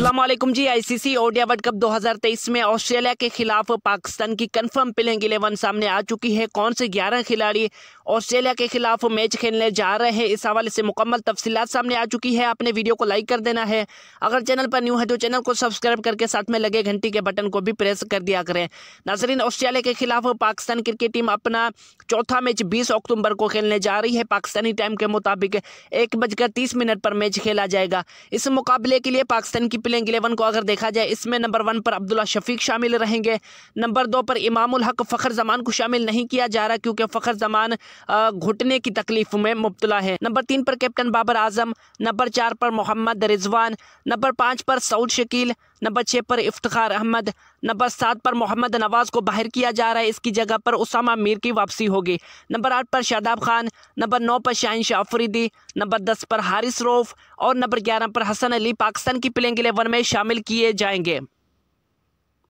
Aslam ji ICC ODI world cup 2023 में Australia के खिलाफ पाकिस्तान की कंफर्म प्लेइंग इलेवन सामने आ चुकी है कौन से 11 खिलाड़ी ऑस्ट्रेलिया के खिलाफ मैच खेलने जा रहे हैं इस हवाले से मुकम्मल तफसीत सामने आ चुकी है आपने वीडियो को लाइक कर देना है अगर चैनल पर न्यू है तो चैनल को सब्सक्राइब करके साथ में लगे घंटी के बटन को भी प्रेस कर दिया करें नाजरीन ऑस्ट्रेलिया के खिलाफ पाकिस्तान क्रिकेट टीम अपना चौथा मैच बीस अक्टूबर को खेलने जा रही है पाकिस्तानी टाइम के मुताबिक एक बजकर तीस मिनट पर मैच खेला जाएगा इस मुकाबले के लिए पाकिस्तान की प्लेइंग इलेवन को अगर देखा जाए इसमें नंबर वन पर अब्दुल्ला शफीक शामिल रहेंगे नंबर दो पर इमामुल हक फ़खर जमान को शामिल नहीं किया जा रहा क्योंकि फ़खर जमान घुटने की तकलीफ में मुबतला है नंबर तीन पर कैप्टन बाबर आजम नंबर चार पर मोहम्मद रिजवान नंबर पाँच पर सऊद शकील नंबर छः पर इफ्तार अहमद नंबर सात पर मोहम्मद नवाज़ को बाहर किया जा रहा है इसकी जगह पर उसामा मीर की वापसी होगी नंबर आठ पर शादाब खान नंबर नौ पर शाहिन शाह अफरीदी नंबर दस पर हारिस रोफ और नंबर ग्यारह पर हसन अली पाकिस्तान की प्लेइंग एलेवन में शामिल किए जाएंगे